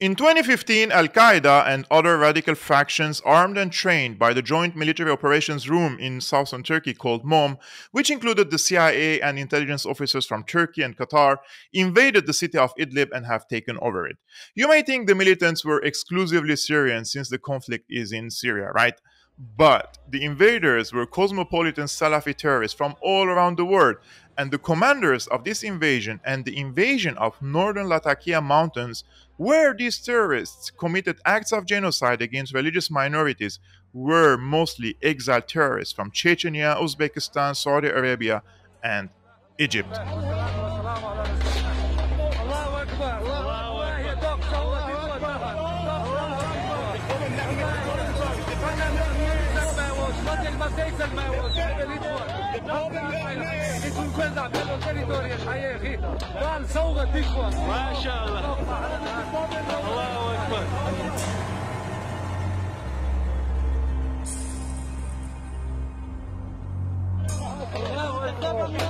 In 2015, Al Qaeda and other radical factions armed and trained by the Joint Military Operations Room in southern Turkey called MOM, which included the CIA and intelligence officers from Turkey and Qatar, invaded the city of Idlib and have taken over it. You may think the militants were exclusively Syrian since the conflict is in Syria, right? But the invaders were cosmopolitan Salafi terrorists from all around the world, and the commanders of this invasion and the invasion of northern Latakia mountains where these terrorists committed acts of genocide against religious minorities were mostly exiled terrorists from Chechnya, Uzbekistan, Saudi Arabia, and Egypt. وكذا بيلو تريتوري يا يا اخي قال صوغه تكفى ما شاء الله الله اكبر الله اكبر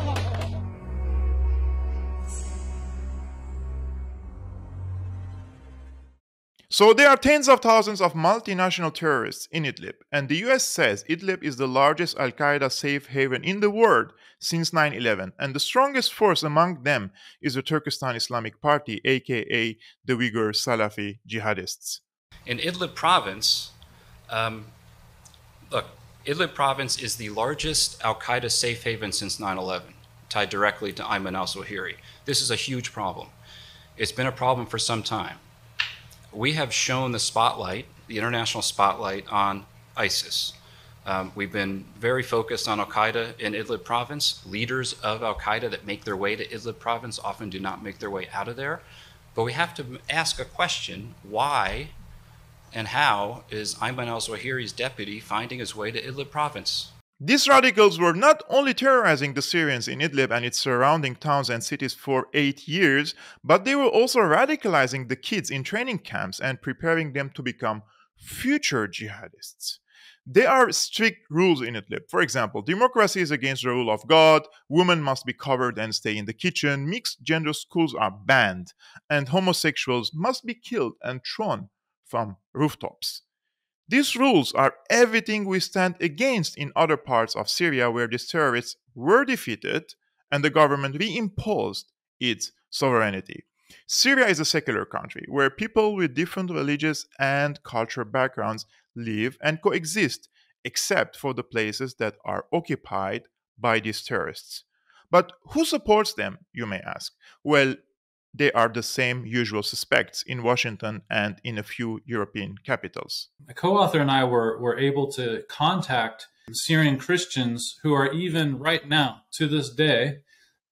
So there are tens of thousands of multinational terrorists in Idlib, and the US says Idlib is the largest Al Qaeda safe haven in the world since 9 11, and the strongest force among them is the Turkestan Islamic Party, aka the Uyghur Salafi jihadists. In Idlib province, um, look, Idlib province is the largest Al Qaeda safe haven since 9 11, tied directly to Ayman al Zawahiri. This is a huge problem. It's been a problem for some time we have shown the spotlight, the international spotlight, on ISIS. Um, we've been very focused on Al Qaeda in Idlib province. Leaders of Al Qaeda that make their way to Idlib province often do not make their way out of there. But we have to ask a question why and how is Ayman al Zawahiri's deputy finding his way to Idlib province? These radicals were not only terrorizing the Syrians in Idlib and its surrounding towns and cities for eight years, but they were also radicalizing the kids in training camps and preparing them to become future jihadists. There are strict rules in Idlib. For example, democracy is against the rule of God, women must be covered and stay in the kitchen, mixed gender schools are banned, and homosexuals must be killed and thrown from rooftops. These rules are everything we stand against in other parts of Syria where these terrorists were defeated and the government reimposed its sovereignty. Syria is a secular country where people with different religious and cultural backgrounds live and coexist, except for the places that are occupied by these terrorists. But who supports them, you may ask? Well, they are the same usual suspects in Washington and in a few European capitals. A co author and I were, were able to contact Syrian Christians who are even right now, to this day,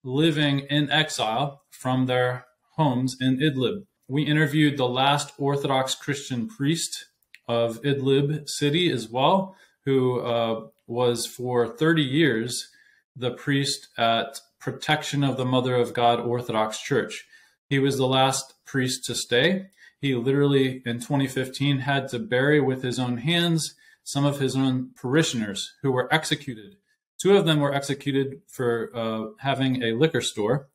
living in exile from their homes in Idlib. We interviewed the last Orthodox Christian priest of Idlib city as well, who uh, was for 30 years the priest at Protection of the Mother of God Orthodox Church. He was the last priest to stay. He literally, in 2015, had to bury with his own hands some of his own parishioners who were executed. Two of them were executed for uh, having a liquor store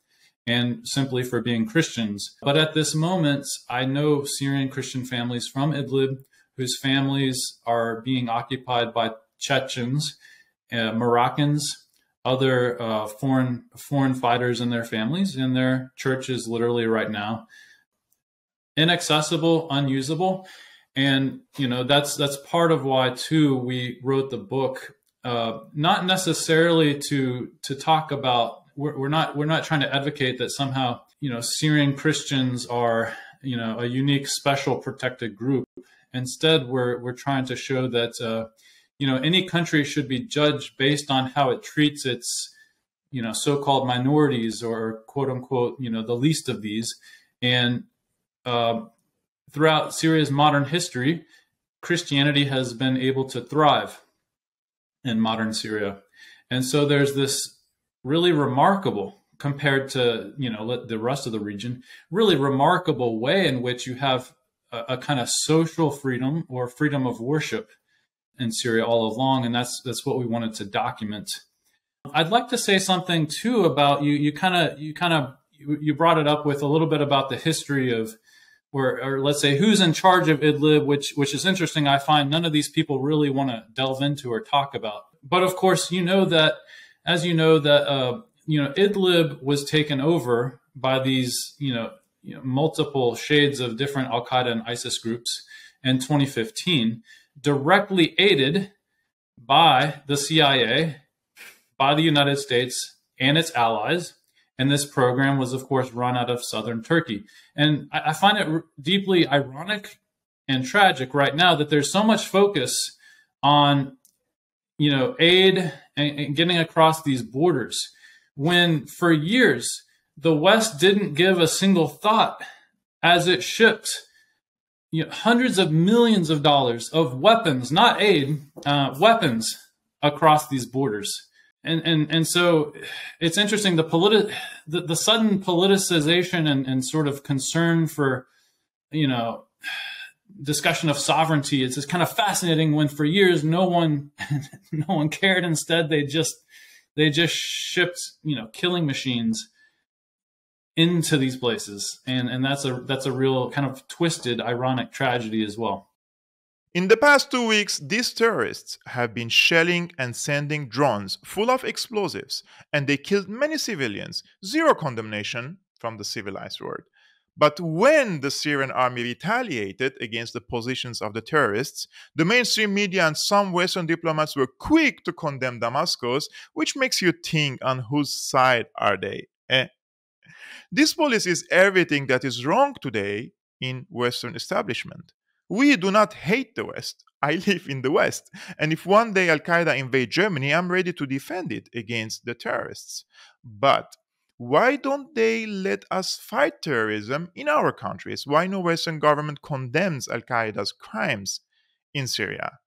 and simply for being Christians. But at this moment, I know Syrian Christian families from Idlib whose families are being occupied by Chechens, uh, Moroccans, other uh, foreign foreign fighters and their families, in their churches, literally right now inaccessible, unusable, and you know that's that's part of why too we wrote the book, uh, not necessarily to to talk about we're, we're not we're not trying to advocate that somehow you know Syrian Christians are you know a unique, special, protected group. Instead, we're we're trying to show that. Uh, you know, any country should be judged based on how it treats its, you know, so-called minorities or quote unquote, you know, the least of these. And uh, throughout Syria's modern history, Christianity has been able to thrive in modern Syria. And so there's this really remarkable compared to, you know, the rest of the region, really remarkable way in which you have a, a kind of social freedom or freedom of worship in Syria all along, and that's that's what we wanted to document. I'd like to say something too about you. You kind of you kind of you brought it up with a little bit about the history of, or, or let's say who's in charge of Idlib, which which is interesting. I find none of these people really want to delve into or talk about. But of course, you know that as you know that uh, you know Idlib was taken over by these you know, you know multiple shades of different Al Qaeda and ISIS groups in 2015 directly aided by the CIA, by the United States and its allies. And this program was, of course, run out of southern Turkey. And I, I find it r- deeply ironic and tragic right now that there's so much focus on, you know, aid and, and getting across these borders when for years the West didn't give a single thought as it shipped you know, hundreds of millions of dollars of weapons, not aid, uh, weapons across these borders. And, and, and so it's interesting the, politi- the, the sudden politicization and, and sort of concern for, you know, discussion of sovereignty. It's just kind of fascinating when for years no one, no one cared. Instead, they just, they just shipped, you know, killing machines into these places and and that's a that's a real kind of twisted ironic tragedy as well in the past two weeks these terrorists have been shelling and sending drones full of explosives and they killed many civilians zero condemnation from the civilized world but when the Syrian army retaliated against the positions of the terrorists, the mainstream media and some Western diplomats were quick to condemn Damascus, which makes you think on whose side are they? Eh? This policy is everything that is wrong today in Western establishment. We do not hate the West. I live in the West. And if one day Al Qaeda invade Germany, I'm ready to defend it against the terrorists. But why don't they let us fight terrorism in our countries? Why no Western government condemns Al Qaeda's crimes in Syria?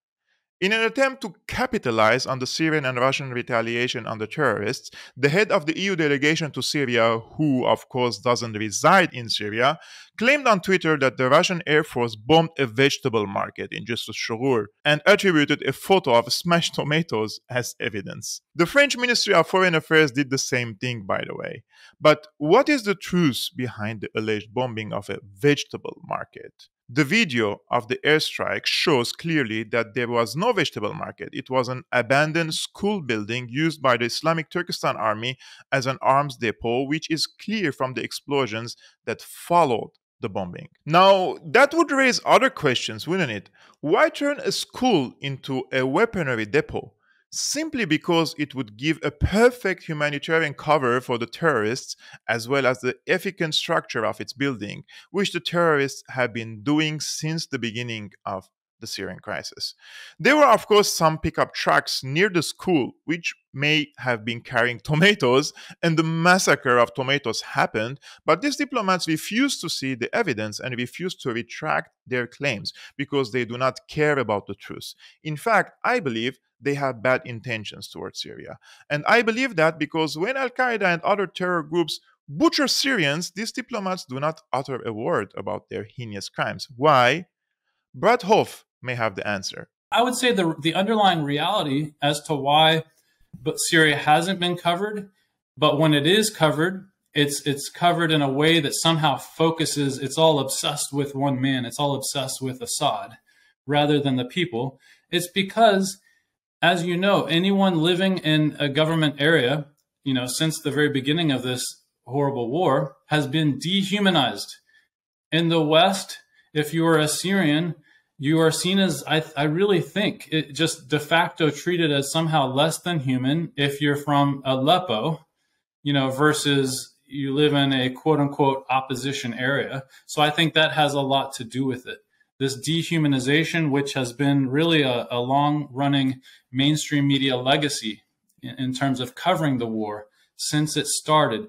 In an attempt to capitalize on the Syrian and Russian retaliation on the terrorists, the head of the EU delegation to Syria, who of course doesn't reside in Syria, claimed on Twitter that the Russian Air Force bombed a vegetable market in Justus Shurur and attributed a photo of smashed tomatoes as evidence. The French Ministry of Foreign Affairs did the same thing, by the way. But what is the truth behind the alleged bombing of a vegetable market? The video of the airstrike shows clearly that there was no vegetable market. It was an abandoned school building used by the Islamic Turkestan Army as an arms depot, which is clear from the explosions that followed the bombing. Now, that would raise other questions, wouldn't it? Why turn a school into a weaponry depot? simply because it would give a perfect humanitarian cover for the terrorists as well as the efficient structure of its building, which the terrorists have been doing since the beginning of the Syrian crisis. There were, of course, some pickup trucks near the school, which may have been carrying tomatoes, and the massacre of tomatoes happened. But these diplomats refused to see the evidence and refused to retract their claims because they do not care about the truth. In fact, I believe they have bad intentions towards Syria. And I believe that because when Al Qaeda and other terror groups butcher Syrians, these diplomats do not utter a word about their heinous crimes. Why? Brad Hoff, may have the answer. I would say the, the underlying reality as to why but Syria hasn't been covered, but when it is covered, it's it's covered in a way that somehow focuses it's all obsessed with one man, it's all obsessed with Assad rather than the people. It's because as you know, anyone living in a government area, you know, since the very beginning of this horrible war has been dehumanized. In the West, if you are a Syrian, you are seen as I, I really think it just de facto treated as somehow less than human if you're from Aleppo, you know, versus you live in a quote unquote opposition area. So I think that has a lot to do with it. This dehumanization, which has been really a, a long running mainstream media legacy in, in terms of covering the war since it started,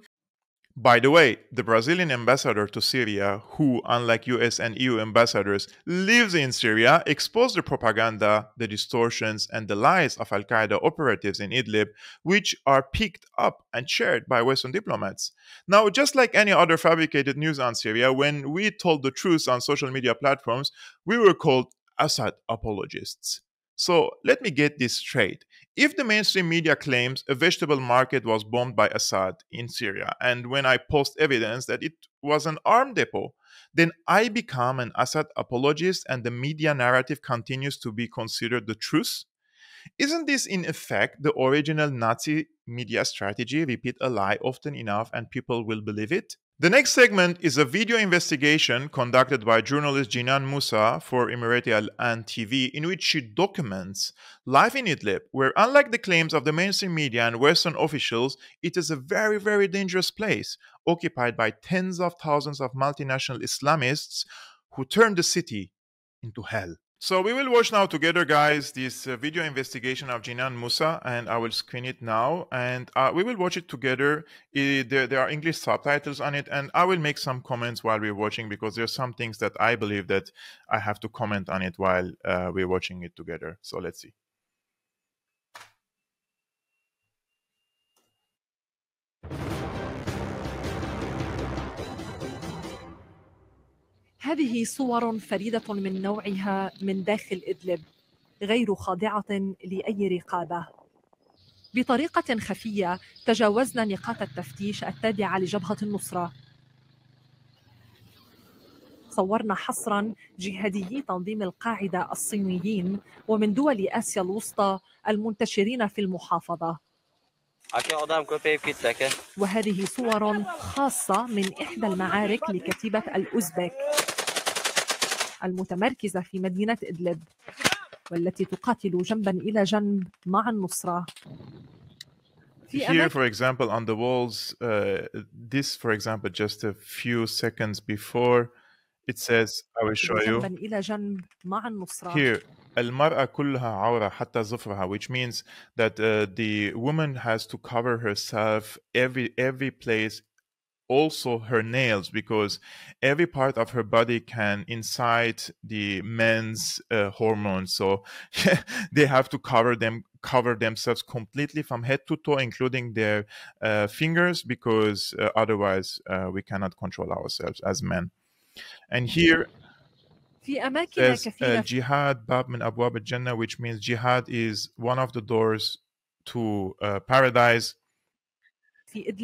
by the way, the Brazilian ambassador to Syria, who, unlike US and EU ambassadors, lives in Syria, exposed the propaganda, the distortions, and the lies of Al Qaeda operatives in Idlib, which are picked up and shared by Western diplomats. Now, just like any other fabricated news on Syria, when we told the truth on social media platforms, we were called Assad apologists. So let me get this straight. If the mainstream media claims a vegetable market was bombed by Assad in Syria, and when I post evidence that it was an arm depot, then I become an Assad apologist and the media narrative continues to be considered the truth? Isn't this, in effect, the original Nazi media strategy? Repeat a lie often enough and people will believe it. The next segment is a video investigation conducted by journalist Jinan Musa for Emirati Al An TV, in which she documents life in Idlib, where, unlike the claims of the mainstream media and Western officials, it is a very, very dangerous place, occupied by tens of thousands of multinational Islamists who turn the city into hell. So we will watch now together, guys, this uh, video investigation of Jinan Musa, and I will screen it now, and uh, we will watch it together. It, there, there, are English subtitles on it, and I will make some comments while we're watching because there are some things that I believe that I have to comment on it while uh, we're watching it together. So let's see. هذه صور فريدة من نوعها من داخل إدلب غير خاضعة لأي رقابة بطريقة خفية تجاوزنا نقاط التفتيش التابعة لجبهة النصرة صورنا حصرا جهاديي تنظيم القاعدة الصينيين ومن دول آسيا الوسطى المنتشرين في المحافظة وهذه صور خاصة من إحدى المعارك لكتيبة الأوزبك المتمركزة في مدينة إدلب والتي تقاتل جنبا إلى جنب مع النصرة Here, for example, on the walls, uh, this, for example, just a few seconds before, it says, I will show you. Here, المرأة كلها عورة حتى which means that uh, the woman has to cover herself every every place also her nails because every part of her body can incite the men's uh, hormones so they have to cover them cover themselves completely from head to toe including their uh, fingers because uh, otherwise uh, we cannot control ourselves as men and here في أماكن says, كثيرة جهاد باب من which means jihad is one of the doors to uh, paradise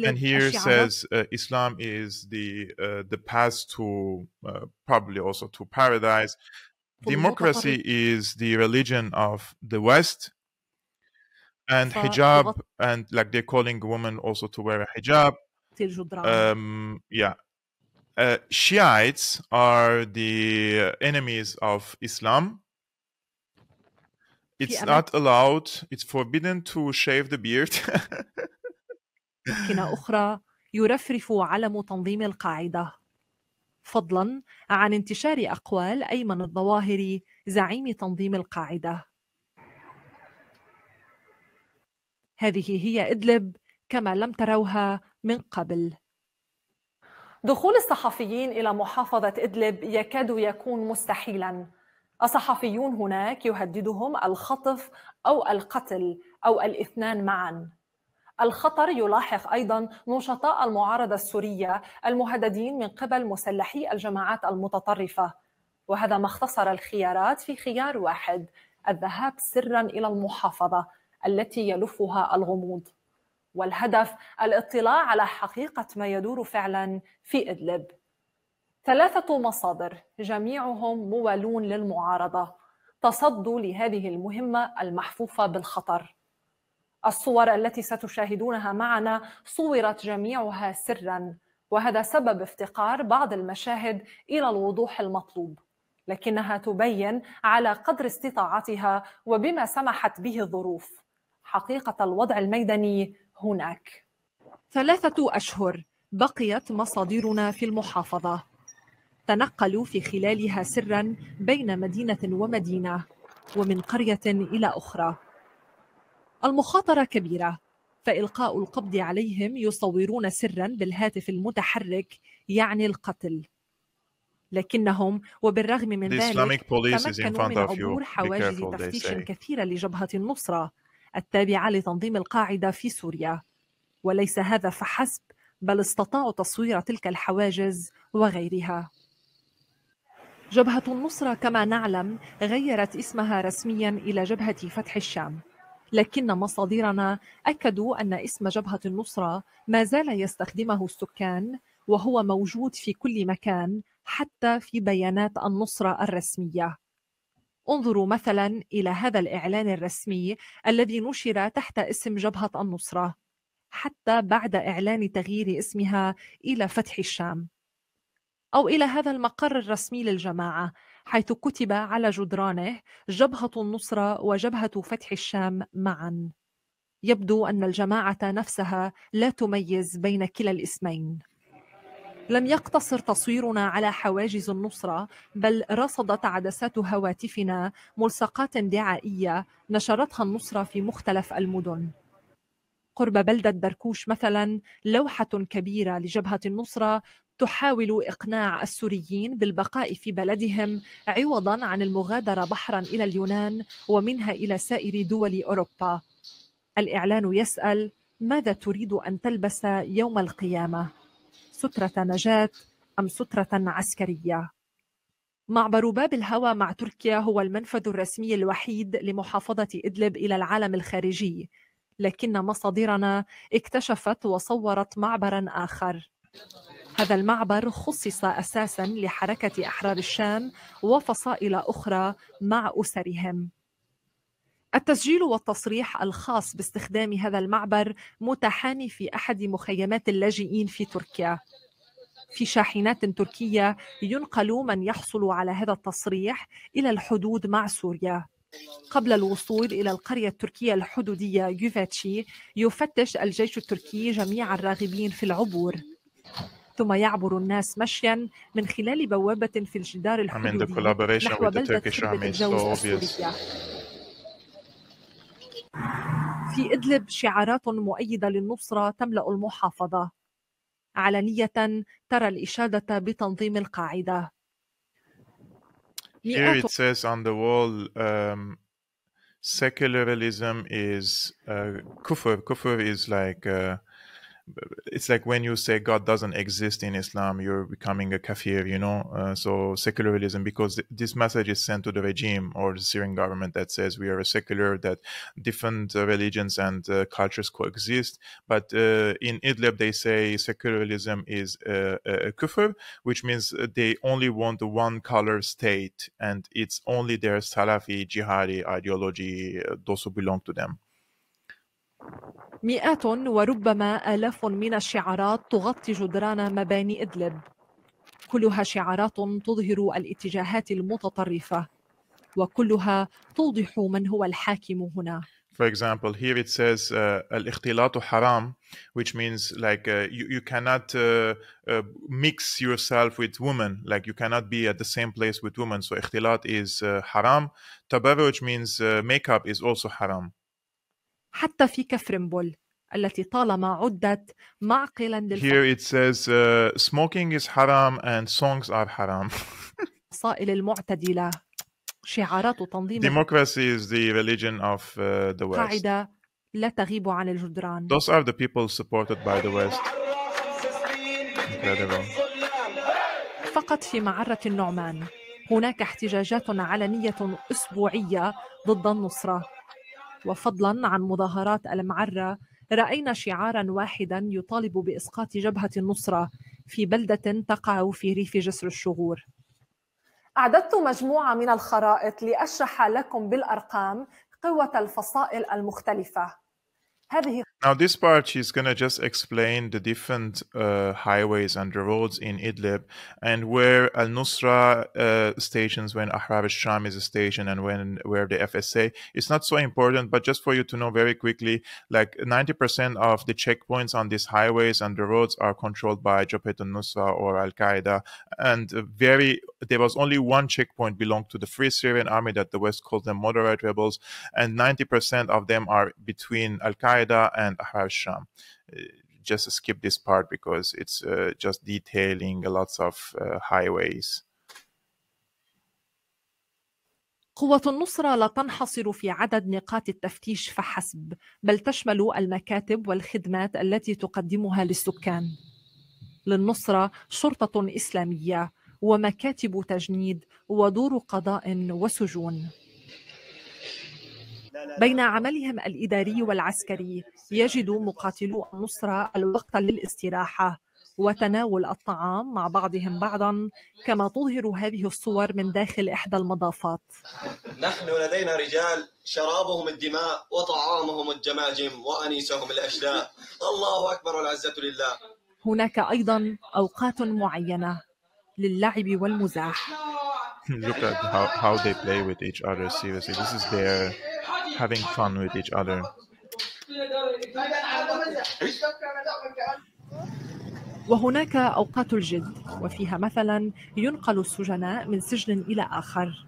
and here says uh, Islam is the uh, the path to uh, probably also to paradise. Democracy is the religion of the West, and hijab and like they're calling women also to wear a hijab. Um, yeah, uh, Shiites are the enemies of Islam. It's not allowed. It's forbidden to shave the beard. أمكنة أخرى يرفرف علم تنظيم القاعدة فضلا عن انتشار أقوال أيمن الظواهري زعيم تنظيم القاعدة هذه هي إدلب كما لم تروها من قبل دخول الصحفيين إلى محافظة إدلب يكاد يكون مستحيلاً الصحفيون هناك يهددهم الخطف أو القتل أو الاثنان معاً الخطر يلاحق ايضا نشطاء المعارضه السوريه المهددين من قبل مسلحي الجماعات المتطرفه وهذا ما اختصر الخيارات في خيار واحد الذهاب سرا الى المحافظه التي يلفها الغموض والهدف الاطلاع على حقيقه ما يدور فعلا في ادلب ثلاثه مصادر جميعهم موالون للمعارضه تصدوا لهذه المهمه المحفوفه بالخطر الصور التي ستشاهدونها معنا صورت جميعها سرا وهذا سبب افتقار بعض المشاهد الى الوضوح المطلوب لكنها تبين على قدر استطاعتها وبما سمحت به الظروف حقيقه الوضع الميداني هناك ثلاثه اشهر بقيت مصادرنا في المحافظه تنقلوا في خلالها سرا بين مدينه ومدينه ومن قريه الى اخرى المخاطرة كبيرة فإلقاء القبض عليهم يصورون سرا بالهاتف المتحرك يعني القتل لكنهم وبالرغم من ذلك تمكنوا من عبور حواجز تفتيش كثيرة لجبهة النصرة التابعة لتنظيم القاعدة في سوريا وليس هذا فحسب بل استطاعوا تصوير تلك الحواجز وغيرها جبهة النصرة كما نعلم غيرت اسمها رسميا إلى جبهة فتح الشام لكن مصادرنا أكدوا أن اسم جبهة النصرة ما زال يستخدمه السكان وهو موجود في كل مكان حتى في بيانات النصرة الرسمية انظروا مثلا إلى هذا الإعلان الرسمي الذي نشر تحت اسم جبهة النصرة حتى بعد إعلان تغيير اسمها إلى فتح الشام أو إلى هذا المقر الرسمي للجماعة حيث كتب على جدرانه جبهة النصرة وجبهة فتح الشام معا يبدو أن الجماعة نفسها لا تميز بين كلا الاسمين لم يقتصر تصويرنا على حواجز النصرة بل رصدت عدسات هواتفنا ملصقات دعائية نشرتها النصرة في مختلف المدن قرب بلدة دركوش مثلا لوحة كبيرة لجبهة النصرة تحاول إقناع السوريين بالبقاء في بلدهم عوضا عن المغادرة بحرا إلى اليونان ومنها إلى سائر دول أوروبا الإعلان يسأل ماذا تريد أن تلبس يوم القيامة؟ سترة نجاة أم سترة عسكرية؟ معبر باب الهوى مع تركيا هو المنفذ الرسمي الوحيد لمحافظة إدلب إلى العالم الخارجي لكن مصادرنا اكتشفت وصورت معبرا آخر هذا المعبر خصص أساسا لحركة أحرار الشام وفصائل أخرى مع أسرهم التسجيل والتصريح الخاص باستخدام هذا المعبر متحان في أحد مخيمات اللاجئين في تركيا في شاحنات تركية ينقل من يحصل على هذا التصريح إلى الحدود مع سوريا قبل الوصول إلى القرية التركية الحدودية يوفاتشي يفتش الجيش التركي جميع الراغبين في العبور ثم يعبر الناس مشيا من خلال بوابة في الجدار الحدودي نحو بلدة في إدلب شعارات مؤيدة للنصرة تملأ المحافظة علنية ترى الإشادة بتنظيم القاعدة Here it says on the wall um, secularism is uh, kufr. Kufr is like uh, it's like when you say God doesn't exist in Islam, you're becoming a kafir, you know. Uh, so secularism, because th- this message is sent to the regime or the Syrian government that says we are a secular, that different uh, religions and uh, cultures coexist. But uh, in Idlib, they say secularism is uh, a, a kufr, which means uh, they only want the one color state, and it's only their Salafi jihadi ideology, those who belong to them. مئات وربما آلاف من الشعارات تغطي جدران مباني إدلب كلها شعارات تظهر الاتجاهات المتطرفة وكلها توضح من هو الحاكم هنا for example here it says uh, حرام which means like uh, you, you cannot uh, uh, mix yourself with women like you cannot be at the same place with women so اختلاط is uh, haram tabarruj means uh, makeup is also haram حتى في كفرنبل التي طالما عدت معقلا للفقر. Here it says uh, smoking is haram and songs are haram. صائل المعتدلة شعارات تنظيم Democracy is the religion of uh, the West. قاعدة لا تغيب عن الجدران. Those are the people supported by the West. Incredible. فقط في معرة النعمان هناك احتجاجات علنية أسبوعية ضد النصرة وفضلا عن مظاهرات المعرة رأينا شعارا واحدا يطالب بإسقاط جبهة النصرة في بلدة تقع في ريف جسر الشغور أعددت مجموعة من الخرائط لأشرح لكم بالأرقام قوة الفصائل المختلفة هذه Now, this part is going to just explain the different uh, highways and the roads in Idlib and where Al Nusra uh, stations, when Ahrab al Sham is a station, and when where the FSA. It's not so important, but just for you to know very quickly like 90% of the checkpoints on these highways and the roads are controlled by Jabhat al Nusra or Al Qaeda. And very there was only one checkpoint belonged to the Free Syrian Army that the West called them moderate rebels, and 90% of them are between Al Qaeda and and Ahrar Sham. Um, uh, just skip this part because it's uh, just detailing lots of uh, highways. قوة النصرة لا تنحصر في عدد نقاط التفتيش فحسب، بل تشمل المكاتب والخدمات التي تقدمها للسكان. للنصرة شرطة إسلامية ومكاتب تجنيد ودور قضاء وسجون. بين عملهم الإداري والعسكري يجد مقاتلو النصرة الوقت للاستراحة وتناول الطعام مع بعضهم بعضا كما تظهر هذه الصور من داخل إحدى المضافات نحن لدينا رجال شرابهم الدماء وطعامهم الجماجم وأنيسهم الأشلاء الله أكبر والعزة لله هناك أيضا أوقات معينة للعب والمزاح Look at how, how they play with each other, seriously. This is their having fun with each other. وهناك أوقات الجد وفيها مثلا ينقل السجناء من سجن إلى آخر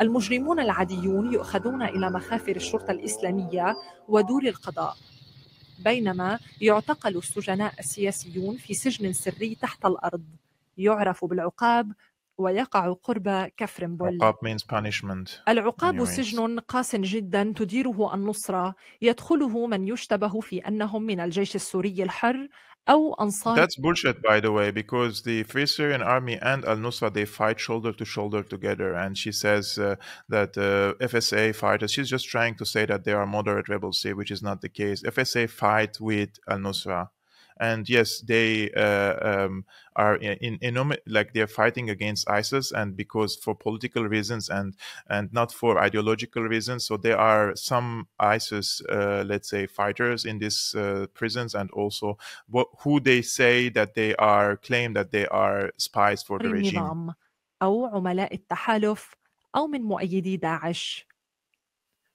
المجرمون العاديون يؤخذون إلى مخافر الشرطة الإسلامية ودور القضاء بينما يعتقل السجناء السياسيون في سجن سري تحت الأرض يعرف بالعقاب ويقع قرب كفرنبل عقاب means punishment العقاب سجن قاس جدا تديره النصرة يدخله من يشتبه في أنهم من الجيش السوري الحر أو أنصار That's bullshit by the way because the Free Syrian Army and Al-Nusra they fight shoulder to shoulder together and she says uh, that uh, FSA fighters she's just trying to say that they are moderate rebels which is not the case FSA fight with Al-Nusra and yes, they uh, um, are in, in like they're fighting against ISIS, and because for political reasons and and not for ideological reasons, so there are some ISIS, uh, let's say, fighters in these uh, prisons, and also what, who they say that they are claim that they are spies for the regime. عملاء التحالف من مؤيدي داعش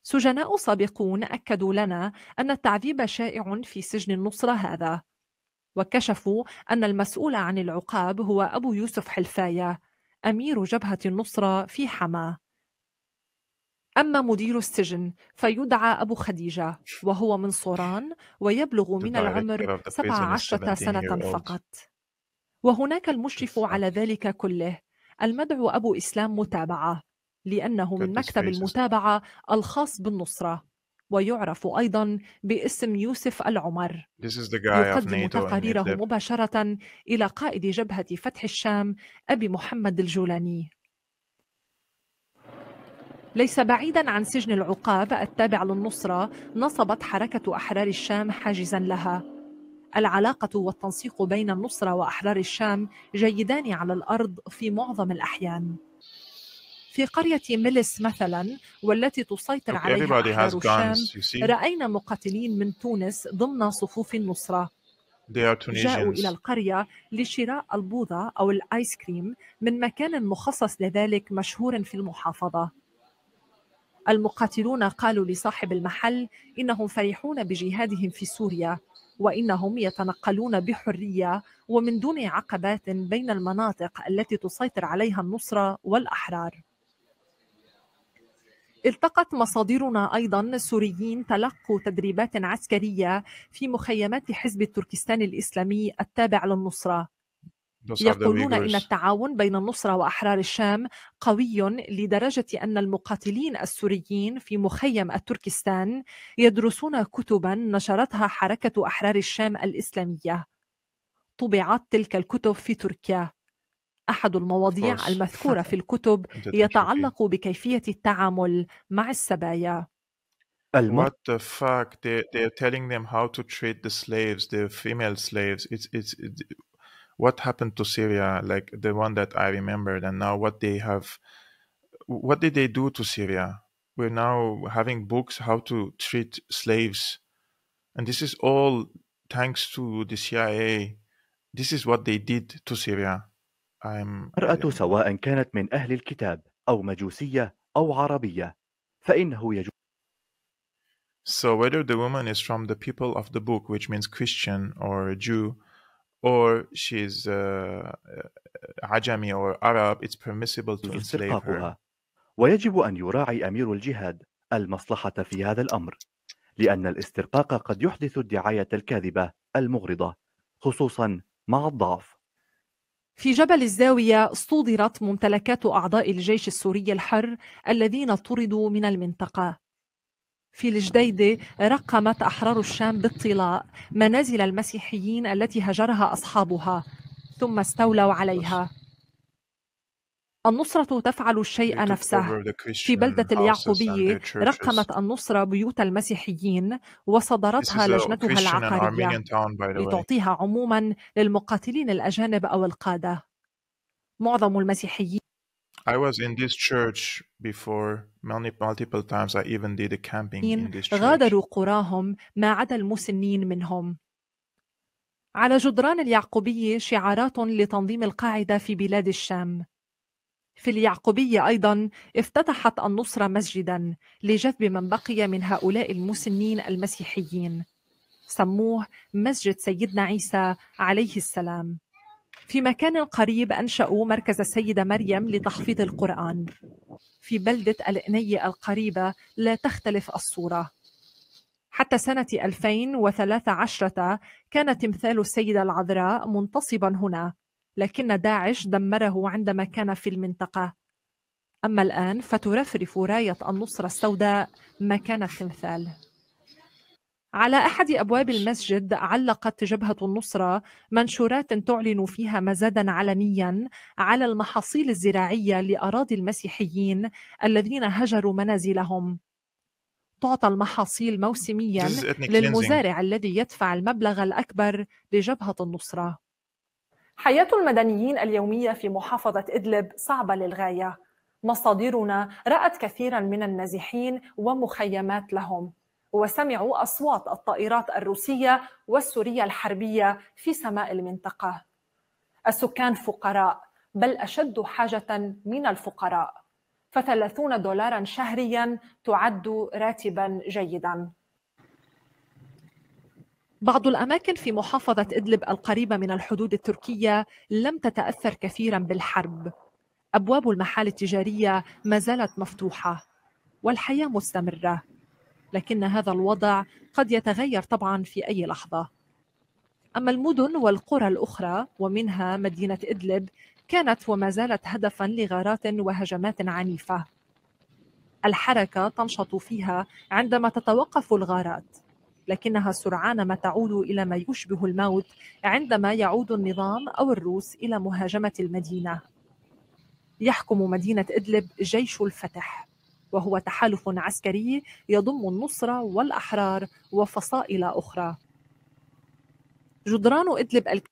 سجناء سابقون أكدوا لنا أن التعذيب شائع في سجن النصرة هذا وكشفوا أن المسؤول عن العقاب هو أبو يوسف حلفاية أمير جبهة النصرة في حما أما مدير السجن فيدعى أبو خديجة وهو من صوران ويبلغ من العمر 17 سنة فقط وهناك المشرف على ذلك كله المدعو أبو إسلام متابعة لأنه من مكتب المتابعة الخاص بالنصرة ويعرف أيضا باسم يوسف العمر This is the guy يقدم تقاريره مباشرة إلى قائد جبهة فتح الشام أبي محمد الجولاني ليس بعيدا عن سجن العقاب التابع للنصرة نصبت حركة أحرار الشام حاجزا لها العلاقة والتنسيق بين النصرة وأحرار الشام جيدان على الأرض في معظم الأحيان في قرية ملس مثلا والتي تسيطر عليها أحرار الشام رأينا مقاتلين من تونس ضمن صفوف النصرة جاءوا إلى القرية لشراء البوظة أو الآيس كريم من مكان مخصص لذلك مشهور في المحافظة المقاتلون قالوا لصاحب المحل إنهم فرحون بجهادهم في سوريا وإنهم يتنقلون بحرية ومن دون عقبات بين المناطق التي تسيطر عليها النصرة والأحرار التقت مصادرنا ايضا السوريين تلقوا تدريبات عسكريه في مخيمات حزب التركستان الاسلامي التابع للنصره يقولون ان التعاون بين النصره واحرار الشام قوي لدرجه ان المقاتلين السوريين في مخيم التركستان يدرسون كتبا نشرتها حركه احرار الشام الاسلاميه طبعت تلك الكتب في تركيا أحد المواضيع المذكورة في الكتب يتعلق بكيفية التعامل مع السبايا What the fuck? They, they're telling them how to treat the slaves, the female slaves. It's, it's, it, what happened to Syria, like the one that I remembered, and now what they have, what did they do to Syria? We're now having books how to treat slaves. And this is all thanks to the CIA. This is what they did to Syria. امرأة سواء كانت من أهل الكتاب أو مجوسية أو عربية فإنه يجوز So whether the woman is from the people of the book, which means Christian or Jew, or she's uh, uh Ajami or Arab, it's permissible to enslave her. ويجب أن يراعي أمير الجهاد المصلحة في هذا الأمر لأن الاسترقاق قد يحدث الدعاية الكاذبة المغرضة خصوصا مع الضعف في جبل الزاوية استودرت ممتلكات أعضاء الجيش السوري الحر الذين طردوا من المنطقة. في الجديدة رقمت أحرار الشام بالطلاء منازل المسيحيين التي هجرها أصحابها ثم استولوا عليها. النصرة تفعل الشيء نفسه في بلدة اليعقوبية رقمت النصرة بيوت المسيحيين وصدرتها لجنتها العقارية لتعطيها عموما للمقاتلين الأجانب أو القادة معظم المسيحيين I was in this church before many multiple times I even did a camping in this church. غادروا قراهم ما عدا المسنين منهم على جدران اليعقوبية شعارات لتنظيم القاعدة في بلاد الشام في اليعقوبية أيضا افتتحت النصرة مسجدا لجذب من بقي من هؤلاء المسنين المسيحيين سموه مسجد سيدنا عيسى عليه السلام في مكان قريب أنشأوا مركز السيدة مريم لتحفيظ القرآن في بلدة الإنية القريبة لا تختلف الصورة حتى سنة 2013 كان تمثال السيدة العذراء منتصبا هنا لكن داعش دمره عندما كان في المنطقة أما الآن فترفرف راية النصرة السوداء مكان التمثال على أحد أبواب المسجد علقت جبهة النصرة منشورات تعلن فيها مزادا علنيا على المحاصيل الزراعية لأراضي المسيحيين الذين هجروا منازلهم تعطى المحاصيل موسميا للمزارع الذي يدفع المبلغ الأكبر لجبهة النصرة حياة المدنيين اليومية في محافظة إدلب صعبة للغاية مصادرنا رأت كثيرا من النازحين ومخيمات لهم وسمعوا أصوات الطائرات الروسية والسورية الحربية في سماء المنطقة السكان فقراء بل أشد حاجة من الفقراء فثلاثون دولارا شهريا تعد راتبا جيدا بعض الأماكن في محافظة إدلب القريبة من الحدود التركية لم تتأثر كثيرا بالحرب أبواب المحال التجارية ما زالت مفتوحة والحياة مستمرة لكن هذا الوضع قد يتغير طبعا في أي لحظة أما المدن والقرى الأخرى ومنها مدينة إدلب كانت وما زالت هدفا لغارات وهجمات عنيفة الحركة تنشط فيها عندما تتوقف الغارات لكنها سرعان ما تعود إلى ما يشبه الموت عندما يعود النظام أو الروس إلى مهاجمة المدينة يحكم مدينة إدلب جيش الفتح وهو تحالف عسكري يضم النصرة والأحرار وفصائل أخرى جدران إدلب الك...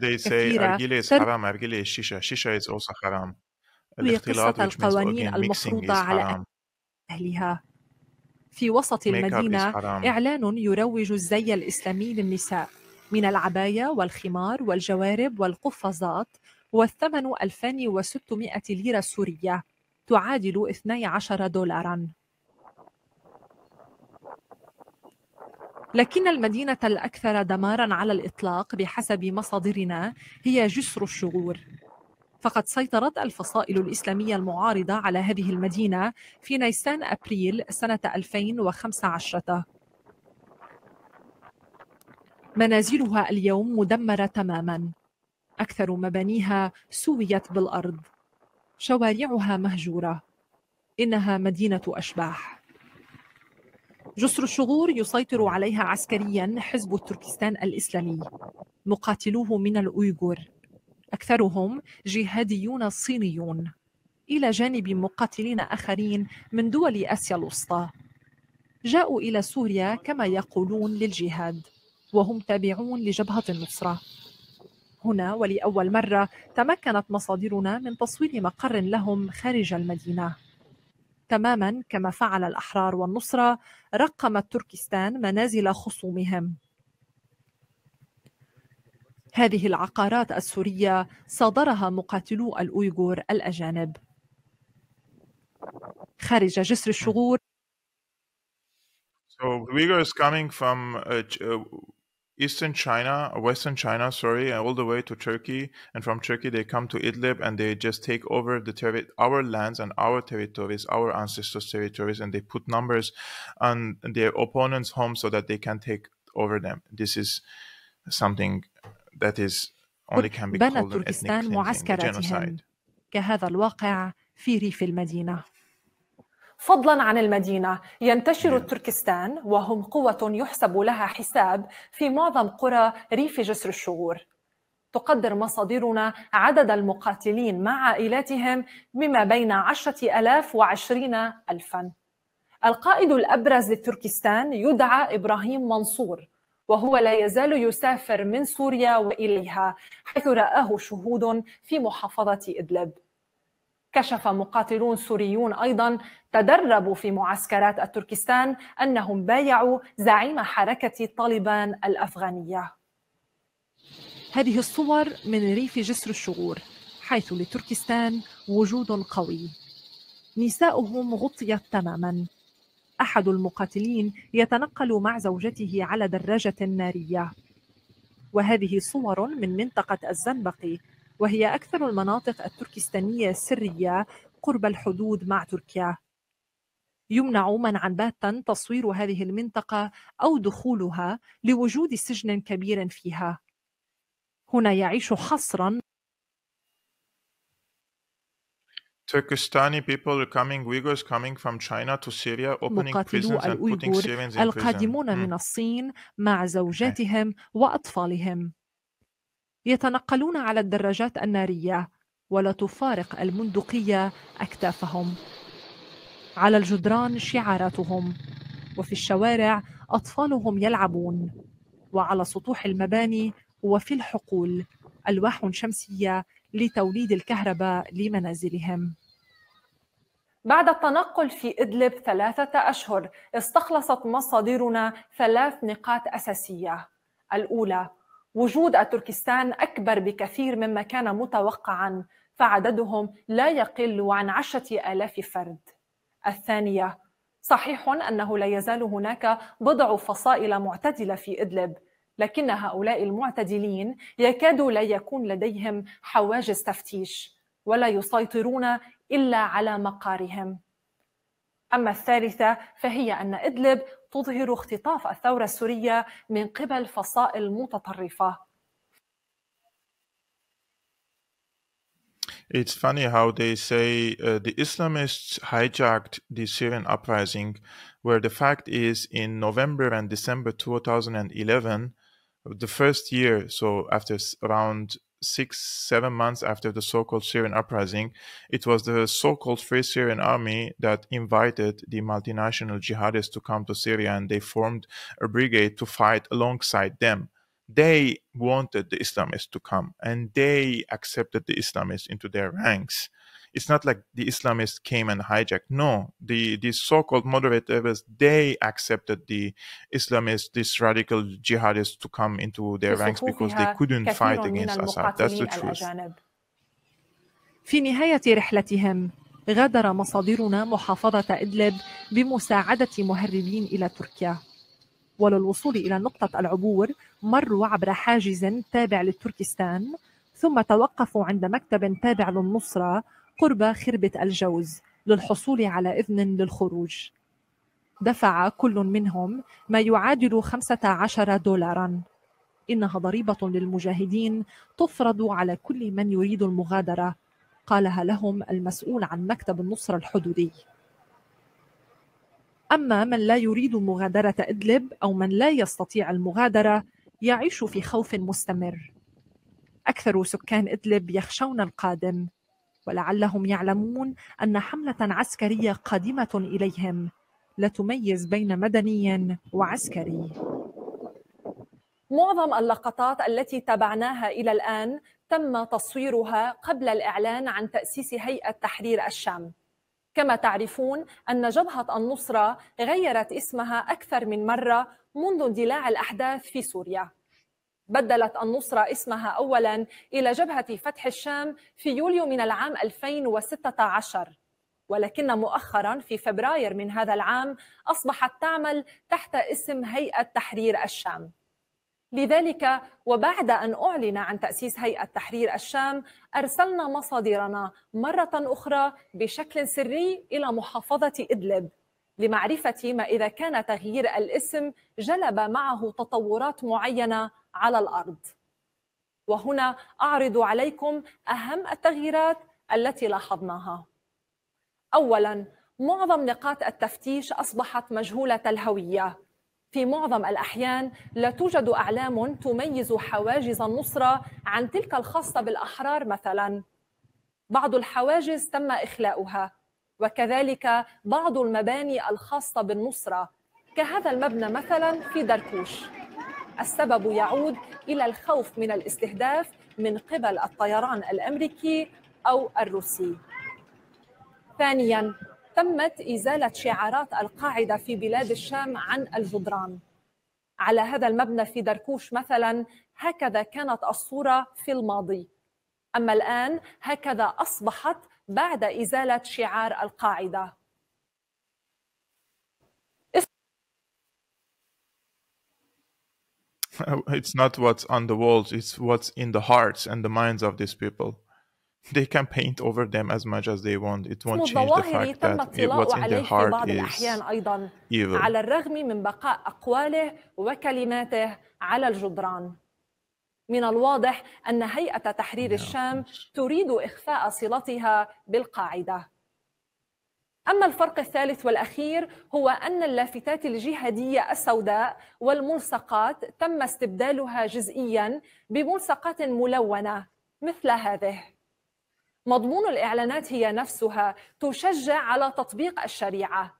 they say nargile is haram, nargile is shisha, shisha is also haram. الاختلاط قصة القوانين المفروضة على أهلها في وسط المدينة إعلان يروج الزي الإسلامي للنساء من العباية والخمار والجوارب والقفازات والثمن 2600 ليرة سورية تعادل 12 دولاراً لكن المدينة الأكثر دماراً على الإطلاق بحسب مصادرنا هي جسر الشغور فقد سيطرت الفصائل الإسلامية المعارضة على هذه المدينة في نيسان أبريل سنة 2015 منازلها اليوم مدمرة تماما أكثر مبانيها سويت بالأرض شوارعها مهجورة إنها مدينة أشباح جسر الشغور يسيطر عليها عسكريا حزب تركستان الإسلامي مقاتلوه من الأويغور أكثرهم جهاديون صينيون إلى جانب مقاتلين آخرين من دول آسيا الوسطى جاءوا إلى سوريا كما يقولون للجهاد وهم تابعون لجبهة النصرة هنا ولأول مرة تمكنت مصادرنا من تصوير مقر لهم خارج المدينة تماما كما فعل الأحرار والنصرة رقمت تركستان منازل خصومهم هذه العقارات السورية صادرها مقاتلو الأويغور الأجانب خارج جسر الشغور So Uyghur is coming from uh, uh eastern China, uh, western China, sorry, all the way to Turkey, and from Turkey they come to Idlib and they just take over the terri- our lands and our territories, our ancestors' territories, and they put numbers on their opponents' homes so that they can take over them. This is something that is only can be بنت تركستان معسكراتهم كهذا الواقع في ريف المدينة فضلا عن المدينة ينتشر التركستان وهم قوة يحسب لها حساب في معظم قرى ريف جسر الشغور تقدر مصادرنا عدد المقاتلين مع عائلاتهم بما بين عشرة ألاف وعشرين ألفاً القائد الأبرز لتركستان يدعى إبراهيم منصور وهو لا يزال يسافر من سوريا واليها حيث رآه شهود في محافظة إدلب كشف مقاتلون سوريون ايضا تدربوا في معسكرات التركستان انهم بايعوا زعيم حركه طالبان الافغانيه. هذه الصور من ريف جسر الشغور حيث لتركستان وجود قوي. نساؤهم غطيت تماما أحد المقاتلين يتنقل مع زوجته على دراجة نارية وهذه صور من منطقة الزنبقي وهي أكثر المناطق التركستانية السرية قرب الحدود مع تركيا يمنع منعا باتا تصوير هذه المنطقة أو دخولها لوجود سجن كبير فيها هنا يعيش حصرا Turkestani people are coming, Uyghurs coming from China to Syria, opening prisons and putting Syrians in القادمون من hmm. الصين مع زوجاتهم وأطفالهم يتنقلون على الدراجات النارية ولا تفارق البندقية أكتافهم على الجدران شعاراتهم وفي الشوارع أطفالهم يلعبون وعلى سطوح المباني وفي الحقول ألواح شمسية لتوليد الكهرباء لمنازلهم بعد التنقل في إدلب ثلاثة أشهر استخلصت مصادرنا ثلاث نقاط أساسية الأولى وجود التركستان أكبر بكثير مما كان متوقعا فعددهم لا يقل عن عشرة آلاف فرد الثانية صحيح أنه لا يزال هناك بضع فصائل معتدلة في إدلب لكن هؤلاء المعتدلين يكاد لا يكون لديهم حواجز تفتيش ولا يسيطرون الا على مقارهم اما الثالثه فهي ان ادلب تظهر اختطاف الثوره السوريه من قبل فصائل متطرفه it's funny how they say uh, the Islamists hijacked the Syrian uprising, where the fact is in November and December 2011, the first year, so after around six, seven months after the so called Syrian uprising, it was the so called Free Syrian Army that invited the multinational jihadists to come to Syria and they formed a brigade to fight alongside them. They wanted the Islamists to come and they accepted the Islamists into their ranks it's not like the Islamists came and hijacked. No, the, the so-called moderate Arabs, they accepted the Islamists, these radical jihadists to come into their ranks because they couldn't fight against Assad. That's the truth. في نهاية رحلتهم غادر مصادرنا محافظة إدلب بمساعدة مهربين إلى تركيا وللوصول إلى نقطة العبور مروا عبر حاجز تابع للتركستان ثم توقفوا عند مكتب تابع للنصرة قرب خربة الجوز للحصول على إذن للخروج دفع كل منهم ما يعادل 15 دولاراً إنها ضريبة للمجاهدين تفرض على كل من يريد المغادرة قالها لهم المسؤول عن مكتب النصرة الحدودي أما من لا يريد مغادرة إدلب أو من لا يستطيع المغادرة يعيش في خوف مستمر أكثر سكان إدلب يخشون القادم ولعلهم يعلمون أن حملة عسكرية قادمة إليهم لا تميز بين مدني وعسكري معظم اللقطات التي تابعناها إلى الآن تم تصويرها قبل الإعلان عن تأسيس هيئة تحرير الشام كما تعرفون أن جبهة النصرة غيرت اسمها أكثر من مرة منذ اندلاع الأحداث في سوريا بدلت النصرة اسمها أولا إلى جبهة فتح الشام في يوليو من العام 2016 ولكن مؤخرا في فبراير من هذا العام أصبحت تعمل تحت اسم هيئة تحرير الشام لذلك وبعد أن أعلن عن تأسيس هيئة تحرير الشام أرسلنا مصادرنا مرة أخرى بشكل سري إلى محافظة إدلب لمعرفة ما إذا كان تغيير الاسم جلب معه تطورات معينة على الارض. وهنا اعرض عليكم اهم التغييرات التي لاحظناها. اولا معظم نقاط التفتيش اصبحت مجهوله الهويه. في معظم الاحيان لا توجد اعلام تميز حواجز النصره عن تلك الخاصه بالاحرار مثلا. بعض الحواجز تم اخلاؤها وكذلك بعض المباني الخاصه بالنصره كهذا المبنى مثلا في دركوش السبب يعود إلى الخوف من الاستهداف من قبل الطيران الأمريكي أو الروسي ثانيا تمت إزالة شعارات القاعدة في بلاد الشام عن الجدران على هذا المبنى في دركوش مثلا هكذا كانت الصورة في الماضي أما الآن هكذا أصبحت بعد إزالة شعار القاعدة It's not what's on the walls, it's what's in the hearts and the minds of these people. They can paint over them as much as they want. It won't change the fact that it, what's in their heart is evil. على الرغم من بقاء أقواله وكلماته على الجدران. من الواضح أن هيئة تحرير الشام تريد إخفاء صلتها بالقاعدة أما الفرق الثالث والأخير هو أن اللافتات الجهادية السوداء والملصقات تم استبدالها جزئيا بملصقات ملونة مثل هذه مضمون الإعلانات هي نفسها تشجع على تطبيق الشريعة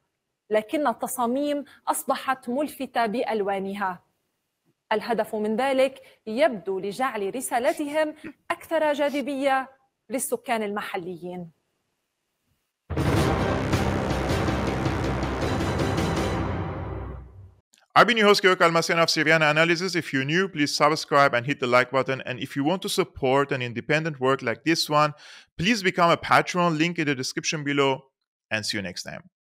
لكن التصاميم أصبحت ملفتة بألوانها الهدف من ذلك يبدو لجعل رسالتهم أكثر جاذبية للسكان المحليين I've been your host, Kirk Almasian of Syriana Analysis. If you're new, please subscribe and hit the like button. And if you want to support an independent work like this one, please become a patron. Link in the description below. And see you next time.